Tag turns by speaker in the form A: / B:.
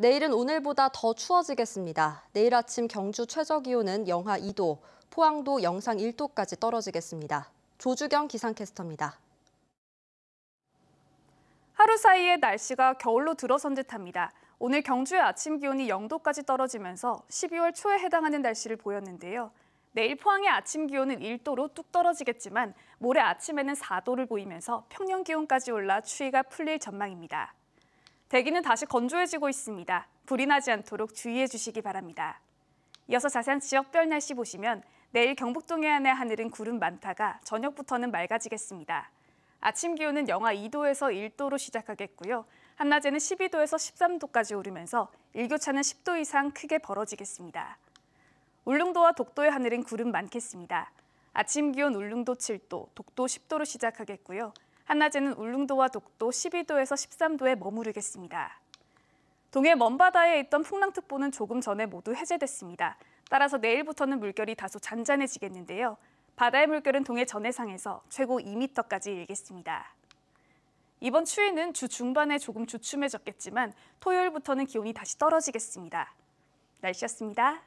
A: 내일은 오늘보다 더 추워지겠습니다. 내일 아침 경주 최저 기온은 영하 2도, 포항도 영상 1도까지 떨어지겠습니다. 조주경 기상캐스터입니다.
B: 하루 사이에 날씨가 겨울로 들어선 듯합니다. 오늘 경주의 아침 기온이 0도까지 떨어지면서 12월 초에 해당하는 날씨를 보였는데요. 내일 포항의 아침 기온은 1도로 뚝 떨어지겠지만 모레 아침에는 4도를 보이면서 평년 기온까지 올라 추위가 풀릴 전망입니다. 대기는 다시 건조해지고 있습니다. 불이 나지 않도록 주의해 주시기 바랍니다. 이어서 자세한 지역별 날씨 보시면 내일 경북 동해안의 하늘은 구름 많다가 저녁부터는 맑아지겠습니다. 아침 기온은 영하 2도에서 1도로 시작하겠고요. 한낮에는 12도에서 13도까지 오르면서 일교차는 10도 이상 크게 벌어지겠습니다. 울릉도와 독도의 하늘은 구름 많겠습니다. 아침 기온 울릉도 7도, 독도 10도로 시작하겠고요. 한낮에는 울릉도와 독도 12도에서 13도에 머무르겠습니다. 동해 먼바다에 있던 풍랑특보는 조금 전에 모두 해제됐습니다. 따라서 내일부터는 물결이 다소 잔잔해지겠는데요. 바다의 물결은 동해 전해상에서 최고 2m까지 일겠습니다. 이번 추위는 주 중반에 조금 주춤해졌겠지만 토요일부터는 기온이 다시 떨어지겠습니다. 날씨였습니다.